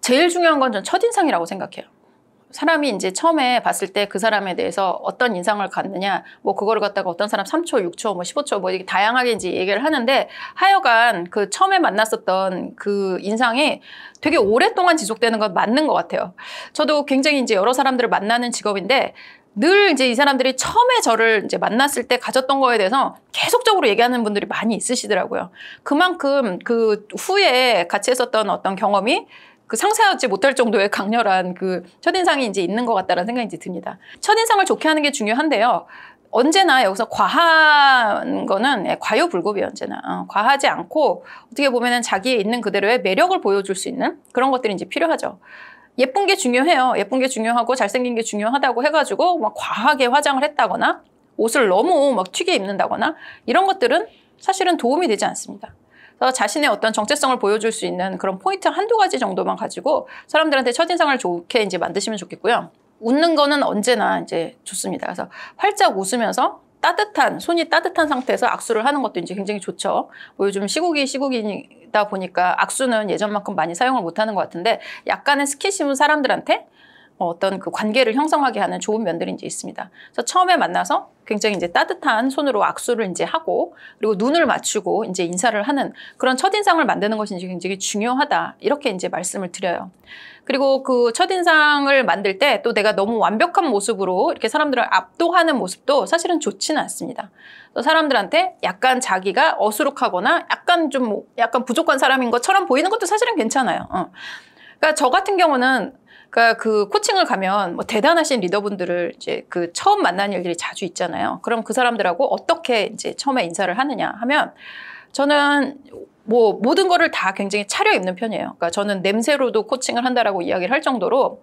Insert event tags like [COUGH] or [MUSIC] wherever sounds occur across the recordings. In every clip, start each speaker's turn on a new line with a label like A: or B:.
A: 제일 중요한 건 전 첫인상이라고 생각해요. 사람이 이제 처음에 봤을 때 그 사람에 대해서 어떤 인상을 갖느냐, 뭐 그거를 갖다가 어떤 사람 3초, 6초, 뭐 15초, 뭐 이렇게 다양하게 이제 얘기를 하는데 하여간 그 처음에 만났었던 그 인상이 되게 오랫동안 지속되는 건 맞는 것 같아요. 저도 굉장히 이제 여러 사람들을 만나는 직업인데 늘 이제 이 사람들이 처음에 저를 이제 만났을 때 가졌던 거에 대해서 계속적으로 얘기하는 분들이 많이 있으시더라고요. 그만큼 그 후에 같이 했었던 어떤 경험이 그상상하지 못할 정도의 강렬한 그 첫인상이 이제 있는 것 같다라는 생각이 이제 듭니다. 첫인상을 좋게 하는 게 중요한데요. 언제나 여기서 과한 거는 예, 과유불급이 언제나 어, 과하지 않고 어떻게 보면은 자기에 있는 그대로의 매력을 보여줄 수 있는 그런 것들이 이제 필요하죠 예쁜 게 중요해요 예쁜 게 중요하고 잘생긴 게 중요하다고 해가지고 막 과하게 화장을 했다거나 옷을 너무 막 튀게 입는다거나 이런 것들은 사실은 도움이 되지 않습니다 그래서 자신의 어떤 정체성을 보여줄 수 있는 그런 포인트 한두 가지 정도만 가지고 사람들한테 첫인상을 좋게 이제 만드시면 좋겠고요. 웃는 거는 언제나 이제 좋습니다. 그래서 활짝 웃으면서 따뜻한 손이 따뜻한 상태에서 악수를 하는 것도 이제 굉장히 좋죠. 뭐 요즘 시국이 시국이다 보니까 악수는 예전만큼 많이 사용을 못하는 것 같은데 약간의 스킨십은 사람들한테 어, 어떤 그 관계를 형성하게 하는 좋은 면들이 이제 있습니다. 그래서 처음에 만나서 굉장히 이제 따뜻한 손으로 악수를 이제 하고 그리고 눈을 맞추고 이제 인사를 하는 그런 첫인상을 만드는 것이 이제 굉장히 중요하다. 이렇게 이제 말씀을 드려요. 그리고 그 첫인상을 만들 때 또 내가 너무 완벽한 모습으로 이렇게 사람들을 압도하는 모습도 사실은 좋지는 않습니다. 사람들한테 약간 자기가 어수룩하거나 약간 좀 뭐 약간 부족한 사람인 것처럼 보이는 것도 사실은 괜찮아요. 어. 그러니까 저 같은 경우는 그러니까 그 코칭을 가면 뭐 대단하신 리더분들을 이제 그 처음 만난 일들이 자주 있잖아요. 그럼 그 사람들하고 어떻게 이제 처음에 인사를 하느냐 하면 저는 뭐 모든 거를 다 굉장히 차려입는 편이에요. 그러니까 저는 냄새로도 코칭을 한다라고 이야기를 할 정도로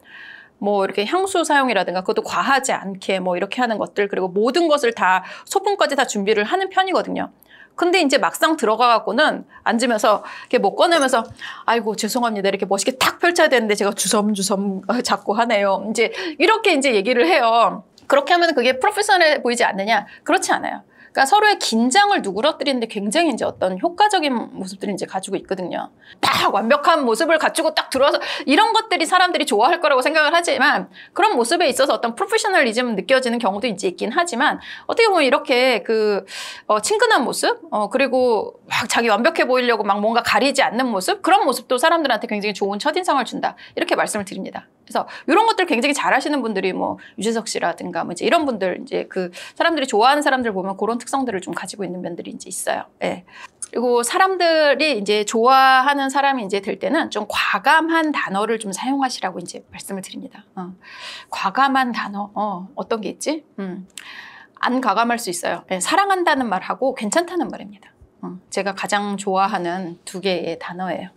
A: 뭐 이렇게 향수 사용이라든가 그것도 과하지 않게 뭐 이렇게 하는 것들 그리고 모든 것을 다 소품까지 다 준비를 하는 편이거든요. 근데 이제 막상 들어가갖고는 앉으면서 이렇게 못 꺼내면서 아이고 죄송합니다 이렇게 멋있게 탁 펼쳐야 되는데 제가 주섬주섬 자꾸 [LAUGHS] 하네요. 이제 이렇게 이제 얘기를 해요. 그렇게 하면 그게 프로페셔널해 보이지 않느냐? 그렇지 않아요. 그러니까 서로의 긴장을 누그러뜨리는데 굉장히 이제 어떤 효과적인 모습들을 이제 가지고 있거든요. 딱 완벽한 모습을 갖추고 딱 들어와서 이런 것들이 사람들이 좋아할 거라고 생각을 하지만 그런 모습에 있어서 어떤 프로페셔널리즘 느껴지는 경우도 이제 있긴 하지만 어떻게 보면 이렇게 그 어, 친근한 모습 어, 그리고 막 자기 완벽해 보이려고 막 뭔가 가리지 않는 모습 그런 모습도 사람들한테 굉장히 좋은 첫인상을 준다 이렇게 말씀을 드립니다. 그래서 이런 것들 굉장히 잘하시는 분들이 뭐 유재석 씨라든가 뭐 이제 이런 분들 이제 그 사람들이 좋아하는 사람들 보면 그런 특성들을 좀 가지고 있는 면들이 이제 있어요. 예. 그리고 사람들이 이제 좋아하는 사람이 이제 될 때는 좀 과감한 단어를 좀 사용하시라고 이제 말씀을 드립니다. 어. 과감한 단어 어, 어떤 게 있지? 음. 안 과감할 수 있어요. 예. 사랑한다는 말하고 괜찮다는 말입니다. 어. 제가 가장 좋아하는 두 개의 단어예요.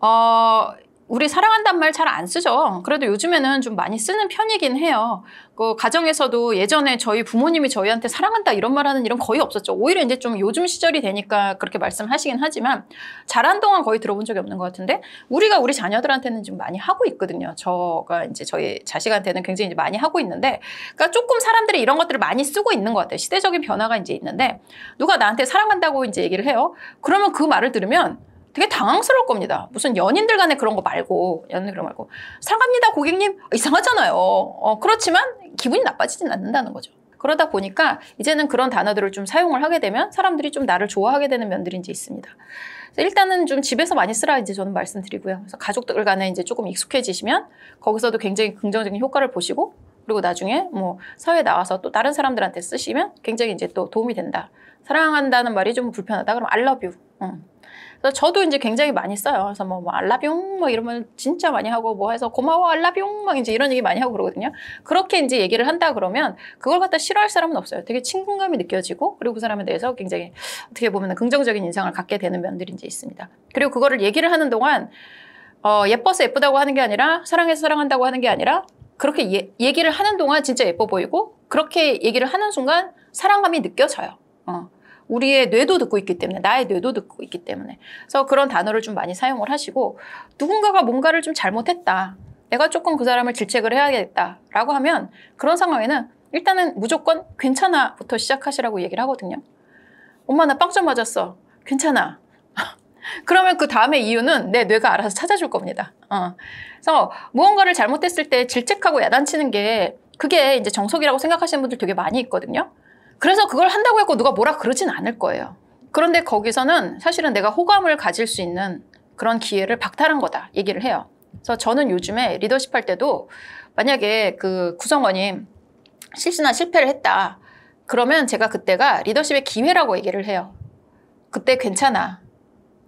A: 어, 우리 사랑한단 말 잘 안 쓰죠. 그래도 요즘에는 좀 많이 쓰는 편이긴 해요. 그 가정에서도 예전에 저희 부모님이 저희한테 사랑한다 이런 말하는 일은 거의 없었죠. 오히려 이제 좀 요즘 시절이 되니까 그렇게 말씀하시긴 하지만 자란 동안 거의 들어본 적이 없는 것 같은데 우리가 우리 자녀들한테는 좀 많이 하고 있거든요. 저가 이제 저희 자식한테는 굉장히 많이 하고 있는데 그러니까 조금 사람들이 이런 것들을 많이 쓰고 있는 것 같아요. 시대적인 변화가 이제 있는데 누가 나한테 사랑한다고 이제 얘기를 해요. 그러면 그 말을 들으면 되게 당황스러울 겁니다. 무슨 연인들 간에 그런 거 말고, 연인 그런 거 말고. 사랑합니다, 고객님. 이상하잖아요. 어, 그렇지만 기분이 나빠지진 않는다는 거죠. 그러다 보니까 이제는 그런 단어들을 좀 사용을 하게 되면 사람들이 좀 나를 좋아하게 되는 면들이 이제 있습니다. 일단은 좀 집에서 많이 쓰라 이제 저는 말씀드리고요. 그래서 가족들 간에 이제 조금 익숙해지시면 거기서도 굉장히 긍정적인 효과를 보시고 그리고 나중에 뭐 사회에 나와서 또 다른 사람들한테 쓰시면 굉장히 이제 또 도움이 된다. 사랑한다는 말이 좀 불편하다 그럼 I love you. 응. 어. 그래서 저도 이제 굉장히 많이 써요. 그래서 뭐, 뭐 알라뿅 뭐 이러면 진짜 많이 하고 뭐 해서 고마워 알라뿅 막 이제 이런 얘기 많이 하고 그러거든요. 그렇게 이제 얘기를 한다 그러면 그걸 갖다 싫어할 사람은 없어요. 되게 친근감이 느껴지고 그리고 그 사람에 대해서 굉장히 어떻게 보면 긍정적인 인상을 갖게 되는 면들이 이제 있습니다. 그리고 그거를 얘기를 하는 동안 어, 예뻐서 예쁘다고 하는 게 아니라 사랑해서 사랑한다고 하는 게 아니라 그렇게 예, 얘기를 하는 동안 진짜 예뻐 보이고 그렇게 얘기를 하는 순간 사랑감이 느껴져요. 어. 우리의 뇌도 듣고 있기 때문에 나의 뇌도 듣고 있기 때문에 그래서 그런 단어를 좀 많이 사용을 하시고 누군가가 뭔가를 좀 잘못했다 내가 조금 그 사람을 질책을 해야겠다라고 하면 그런 상황에는 일단은 무조건 괜찮아부터 시작하시라고 얘기를 하거든요 엄마 나 빵점 맞았어 괜찮아 [LAUGHS] 그러면 그 다음에 이유는 내 뇌가 알아서 찾아줄 겁니다. 어. 그래서 무언가를 잘못했을 때 질책하고 야단치는 게 그게 이제 정석이라고 생각하시는 분들 되게 많이 있거든요. 그래서 그걸 한다고 했고 누가 뭐라 그러진 않을 거예요. 그런데 거기서는 사실은 내가 호감을 가질 수 있는 그런 기회를 박탈한 거다 얘기를 해요. 그래서 저는 요즘에 리더십 할 때도 만약에 그 구성원이 실수나 실패를 했다. 그러면 제가 그때가 리더십의 기회라고 얘기를 해요. 그때 괜찮아.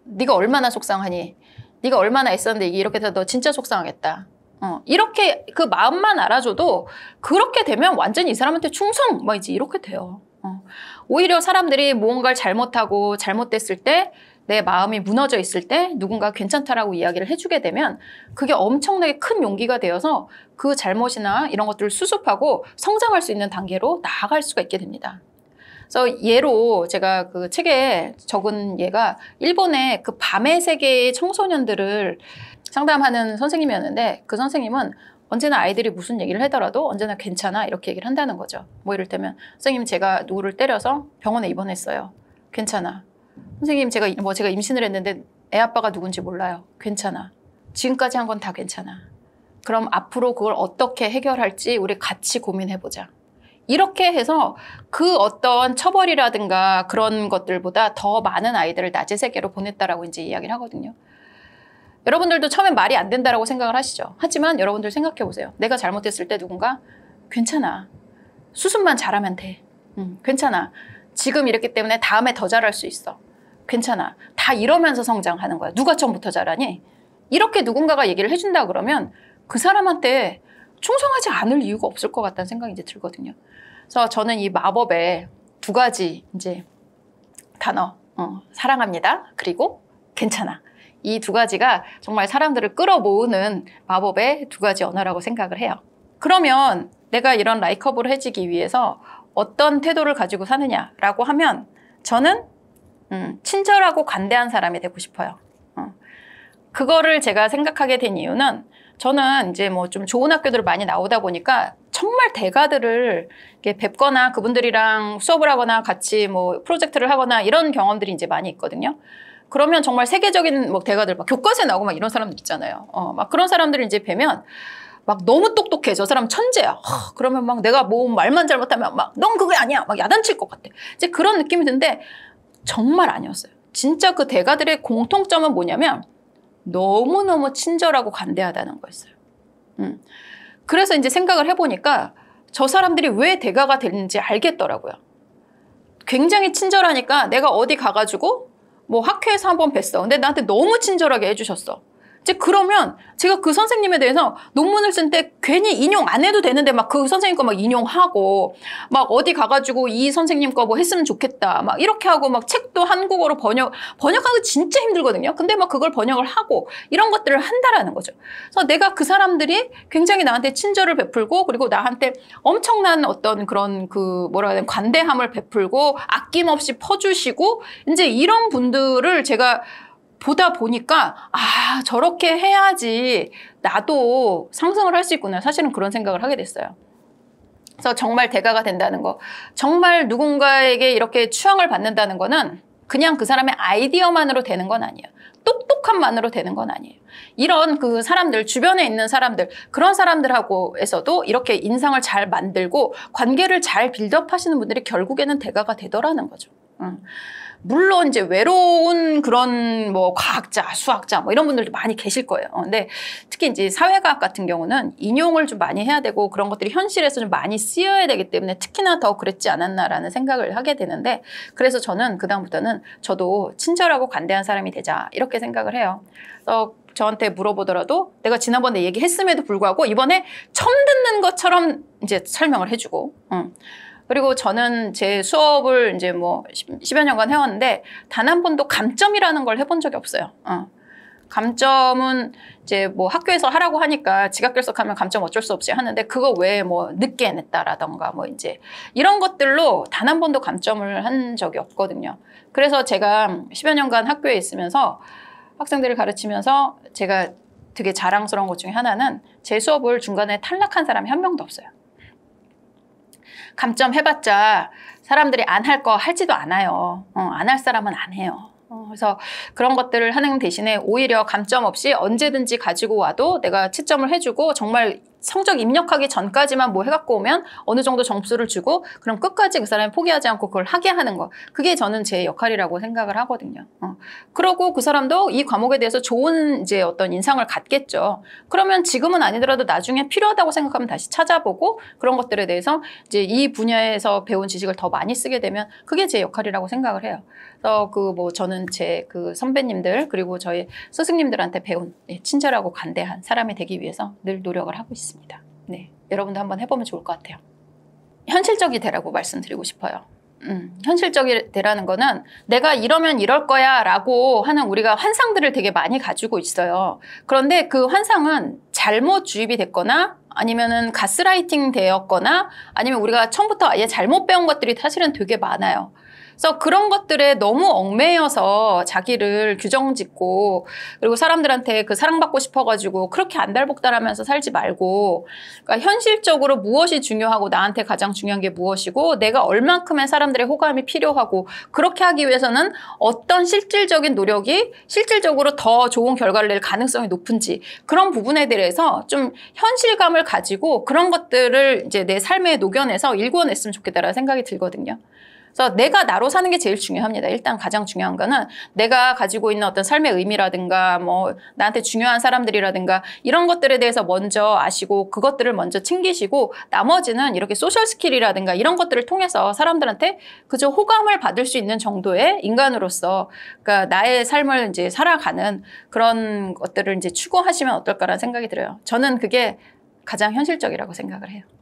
A: 네가 얼마나 속상하니? 네가 얼마나 애썼는데 이렇게 해서너 진짜 속상하겠다. 어, 이렇게 그 마음만 알아줘도 그렇게 되면 완전히 이 사람한테 충성 막 뭐 이제 이렇게 돼요. 어. 오히려 사람들이 무언가를 잘못하고 잘못됐을 때 내 마음이 무너져 있을 때 누군가 괜찮다라고 이야기를 해주게 되면 그게 엄청나게 큰 용기가 되어서 그 잘못이나 이런 것들을 수습하고 성장할 수 있는 단계로 나아갈 수가 있게 됩니다. 그래서 예로 제가 그 책에 적은 예가 일본의 그 밤의 세계의 청소년들을 상담하는 선생님이었는데 그 선생님은 언제나 아이들이 무슨 얘기를 하더라도 언제나 괜찮아 이렇게 얘기를 한다는 거죠. 뭐 이를테면 선생님 제가 누구를 때려서 병원에 입원했어요. 괜찮아. 선생님 제가 뭐 제가 임신을 했는데 애 아빠가 누군지 몰라요. 괜찮아. 지금까지 한 건 다 괜찮아. 그럼 앞으로 그걸 어떻게 해결할지 우리 같이 고민해보자. 이렇게 해서 그 어떤 처벌이라든가 그런 것들보다 더 많은 아이들을 낮의 세계로 보냈다라고 이제 이야기를 하거든요. 여러분들도 처음엔 말이 안 된다라고 생각을 하시죠. 하지만 여러분들 생각해 보세요. 내가 잘못했을 때 누군가 괜찮아. 수습만 잘하면 돼. 음, 괜찮아. 지금 이랬기 때문에 다음에 더 잘할 수 있어. 괜찮아. 다 이러면서 성장하는 거야. 누가 처음부터 잘하니? 이렇게 누군가가 얘기를 해준다 그러면 그 사람한테 충성하지 않을 이유가 없을 것 같다는 생각이 이제 들거든요. 그래서 저는 이 마법의 두 가지 이제 단어, 어, 사랑합니다. 그리고 괜찮아. 이두 가지가 정말 사람들을 끌어모으는 마법의 두 가지 언어라고 생각을 해요. 그러면 내가 이런 라이커블 해지기 위해서 어떤 태도를 가지고 사느냐라고 하면 저는 음, 친절하고 관대한 사람이 되고 싶어요. 어. 그거를 제가 생각하게 된 이유는 저는 이제 뭐 좀 좋은 학교들 많이 나오다 보니까 정말 대가들을 이렇게 뵙거나 그분들이랑 수업을 하거나 같이 뭐 프로젝트를 하거나 이런 경험들이 이제 많이 있거든요. 그러면 정말 세계적인 뭐 대가들 막 교과서에 나오고 막 이런 사람들 있잖아요. 어, 막 그런 사람들을 이제 뵈면 막 너무 똑똑해. 저 사람 천재야. 허, 그러면 막 내가 뭐 말만 잘못하면 막 넌 그게 아니야. 막 야단칠 것 같아. 이제 그런 느낌이 드는데 정말 아니었어요. 진짜 그 대가들의 공통점은 뭐냐면 너무너무 친절하고 관대하다는 거였어요. 음. 그래서 이제 생각을 해보니까 저 사람들이 왜 대가가 됐는지 알겠더라고요. 굉장히 친절하니까 내가 어디 가가지고 뭐 학회에서 한번 뵀어. 근데 나한테 너무 친절하게 해주셨어. 이제 그러면 제가 그 선생님에 대해서 논문을 쓴 때 괜히 인용 안 해도 되는데 막 그 선생님 거 막 인용하고 막 어디 가가지고 이 선생님 거 뭐 했으면 좋겠다 막 이렇게 하고 막 책도 한국어로 번역 번역하기 진짜 힘들거든요. 근데 막 그걸 번역을 하고 이런 것들을 한다라는 거죠. 그래서 내가 그 사람들이 굉장히 나한테 친절을 베풀고 그리고 나한테 엄청난 어떤 그런 그 뭐라 해야 되나 관대함을 베풀고 아낌없이 퍼주시고 이제 이런 분들을 제가 보다 보니까 아 저렇게 해야지 나도 상승을 할 수 있구나 사실은 그런 생각을 하게 됐어요. 그래서 정말 대가가 된다는 거 정말 누군가에게 이렇게 추앙을 받는다는 거는 그냥 그 사람의 아이디어만으로 되는 건 아니에요. 똑똑함만으로 되는 건 아니에요. 이런 그 사람들, 주변에 있는 사람들, 그런 사람들하고에서도 이렇게 인상을 잘 만들고 관계를 잘 빌드업 하시는 분들이 결국에는 대가가 되더라는 거죠. 음. 물론 이제 외로운 그런 뭐 과학자, 수학자 뭐 이런 분들도 많이 계실 거예요. 근데 특히 이제 사회과학 같은 경우는 인용을 좀 많이 해야 되고 그런 것들이 현실에서 좀 많이 쓰여야 되기 때문에 특히나 더 그랬지 않았나라는 생각을 하게 되는데 그래서 저는 그다음부터는 저도 친절하고 관대한 사람이 되자 이렇게 생각을 해요. 그래서 저한테 물어보더라도 내가 지난번에 얘기했음에도 불구하고 이번에 처음 듣는 것처럼 이제 설명을 해주고 음. 그리고 저는 제 수업을 이제 뭐 10, 여 년간 해왔는데 단 한 번도 감점이라는 걸 해본 적이 없어요. 어. 감점은 이제 뭐 학교에서 하라고 하니까 지각결석하면 감점 어쩔 수 없이 하는데 그거 외에 뭐 늦게 냈다라던가 뭐 이제 이런 것들로 단 한 번도 감점을 한 적이 없거든요. 그래서 제가 10여 년간 학교에 있으면서 학생들을 가르치면서 제가 되게 자랑스러운 것 중에 하나는 제 수업을 중간에 탈락한 사람이 한 명도 없어요. 감점해봤자 사람들이 안 할 거 할지도 않아요. 어, 안할 사람은 안 해요. 어, 그래서 그런 것들을 하는 대신에 오히려 감점 없이 언제든지 가지고 와도 내가 채점을 해주고 정말 성적 입력하기 전까지만 뭐 해갖고 오면 어느 정도 점수를 주고 그럼 끝까지 그 사람이 포기하지 않고 그걸 하게 하는 거 그게 저는 제 역할이라고 생각을 하거든요. 어. 그러고 그 사람도 이 과목에 대해서 좋은 이제 어떤 인상을 갖겠죠. 그러면 지금은 아니더라도 나중에 필요하다고 생각하면 다시 찾아보고 그런 것들에 대해서 이제 이 분야에서 배운 지식을 더 많이 쓰게 되면 그게 제 역할이라고 생각을 해요. 그래서 그뭐 저는 제 그 선배님들 그리고 저희 스승님들한테 배운 예, 친절하고 관대한 사람이 되기 위해서 늘 노력을 하고 있어요. 있습니다. 네, 여러분도 한번 해보면 좋을 것 같아요. 현실적이 되라고 말씀드리고 싶어요. 음, 현실적이 되라는 거는 내가 이러면 이럴 거야 라고 하는 우리가 환상들을 되게 많이 가지고 있어요. 그런데 그 환상은 잘못 주입이 됐거나 아니면은 가스라이팅 되었거나 아니면 우리가 처음부터 아예 잘못 배운 것들이 사실은 되게 많아요. 그래서 그런 것들에 너무 얽매여서 자기를 규정 짓고 그리고 사람들한테 그 사랑받고 싶어가지고 그렇게 안달복달하면서 살지 말고 그러니까 현실적으로 무엇이 중요하고 나한테 가장 중요한 게 무엇이고 내가 얼만큼의 사람들의 호감이 필요하고 그렇게 하기 위해서는 어떤 실질적인 노력이 실질적으로 더 좋은 결과를 낼 가능성이 높은지 그런 부분에 대해서 좀 현실감을 가지고 그런 것들을 이제 내 삶에 녹여내서 일궈냈으면 좋겠다라는 생각이 들거든요. 그래서 내가 나로 사는 게 제일 중요합니다. 일단 가장 중요한 거는 내가 가지고 있는 어떤 삶의 의미라든가 뭐 나한테 중요한 사람들이라든가 이런 것들에 대해서 먼저 아시고 그것들을 먼저 챙기시고 나머지는 이렇게 소셜 스킬이라든가 이런 것들을 통해서 사람들한테 그저 호감을 받을 수 있는 정도의 인간으로서 그러니까 나의 삶을 이제 살아가는 그런 것들을 이제 추구하시면 어떨까라는 생각이 들어요. 저는 그게 가장 현실적이라고 생각을 해요.